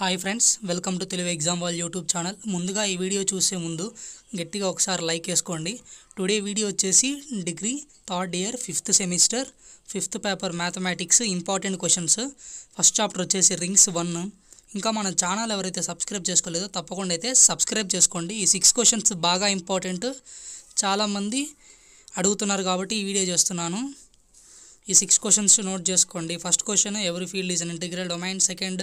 hi friends welcome to Telugu exam వాళ్ళ YouTube channel ముందుగా ఈ వీడియో చూసే ముందు గట్టిగా ఒకసారి లైక్ వేసుకోండి టుడే వీడియో వచ్చేసి degree third year fifth semester fifth paper mathematics important questions first chapter వచ్చేసి రింగ్స్ వన్ ఇంకా మన ఛానల్ ఎవరైతే సబ్స్క్రైబ్ చేసుకోలేదో తప్పకుండా అయితే సబ్స్క్రైబ్ చేసుకోండి ఈ సిక్స్ క్వశ్చన్స్ బాగా ఇంపార్టెంట్ చాలామంది అడుగుతున్నారు కాబట్టి ఈ వీడియో చేస్తున్నాను ఈ సిక్స్ క్వశ్చన్స్ నోట్ చేసుకోండి first question every field is an integral domain second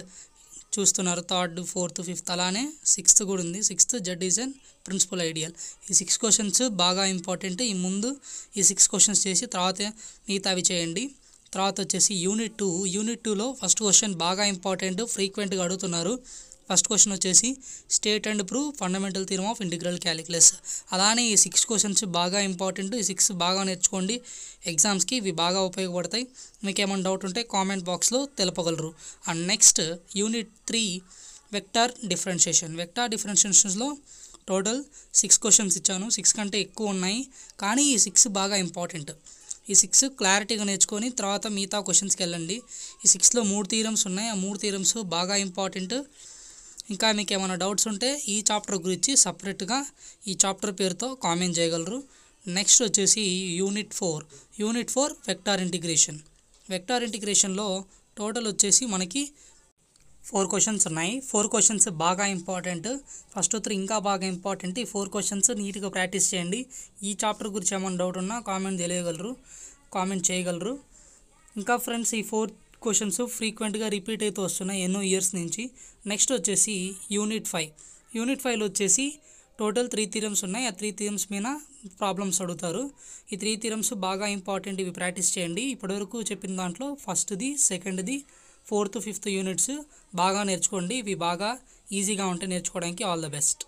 చూస్తున్నారు థర్డ్ ఫోర్త్ ఫిఫ్త్ అలానే సిక్స్త్ కూడా ఉంది sixth Z is and principal ideal ఈ సిక్స్ క్వశ్చన్స్ బాగా ఇంపార్టెంట్ ఈ ముందు ఈ సిక్స్ క్వశ్చన్స్ చేసి తర్వాత మిగతా అవి చేయండి తర్వాత వచ్చేసి యూనిట్ టూ యూనిట్ టూలో ఫస్ట్ క్వశ్చన్ బాగా ఇంపార్టెంట్ ఫ్రీక్వెంట్గా అడుగుతున్నారు ఫస్ట్ క్వశ్చన్ వచ్చేసి state and prove fundamental theorem of integral calculus అలానే ఈ సిక్స్ క్వశ్చన్స్ బాగా ఇంపార్టెంట్ ఈ సిక్స్ బాగా నేర్చుకోండి ఎగ్జామ్స్కి ఇవి బాగా ఉపయోగపడతాయి మీకు ఏమైనా డౌట్ ఉంటే కామెంట్ బాక్స్లో తెలపగలరు and next unit three vector differentiation vector డిఫరెన్షియేషన్స్లో టోటల్ సిక్స్ క్వశ్చన్స్ ఇచ్చాను సిక్స్ కంటే ఎక్కువ ఉన్నాయి కానీ ఈ సిక్స్ బాగా ఇంపార్టెంట్ ఈ సిక్స్ క్లారిటీగా నేర్చుకొని తర్వాత మిగతా క్వశ్చన్స్కి వెళ్ళండి ఈ సిక్స్లో మూడు థీరమ్స్ ఉన్నాయి ఆ మూడు థీరమ్స్ బాగా ఇంపార్టెంట్ ఇంకా మీకు ఏమైనా డౌట్స్ ఉంటే ఈ చాప్టర్ గురించి సపరేట్గా ఈ చాప్టర్ పేరుతో కామెంట్ చేయగలరు నెక్స్ట్ వచ్చేసి unit four unit four vector integration vector ఇంటిగ్రేషన్లో టోటల్ వచ్చేసి మనకి ఫోర్ క్వశ్చన్స్ ఉన్నాయి ఫోర్ క్వశ్చన్స్ బాగా ఇంపార్టెంట్ ఫస్ట్ త్రీ ఇంకా బాగా ఇంపార్టెంట్ ఈ ఫోర్ క్వశ్చన్స్ నీట్గా ప్రాక్టీస్ చేయండి ఈ చాప్టర్ గురించి ఏమైనా డౌట్ ఉన్నా కామెంట్ తెలియగలరు కామెంట్ చేయగలరు ఇంకా ఫ్రెండ్స్ ఈ ఫోర్ క్వశ్చన్స్ ఫ్రీక్వెంట్గా రిపీట్ అయితే వస్తున్నాయి ఎన్నో ఇయర్స్ నుంచి నెక్స్ట్ వచ్చేసి యూనిట్ ఫైవ్ యూనిట్ ఫైవ్లో వచ్చేసి టోటల్ త్రీ థీరమ్స్ ఉన్నాయి ఆ త్రీ థీరమ్స్ మీద ప్రాబ్లమ్స్ అడుగుతారు ఈ త్రీ థీరమ్స్ బాగా ఇంపార్టెంట్ ఇవి ప్రాక్టీస్ చేయండి ఇప్పటివరకు చెప్పిన దాంట్లో ఫస్ట్ది సెకండ్ది ఫోర్త్ ఫిఫ్త్ యూనిట్స్ బాగా నేర్చుకోండి ఇవి బాగా ఈజీగా ఉంటే నేర్చుకోవడానికి ఆల్ ద బెస్ట్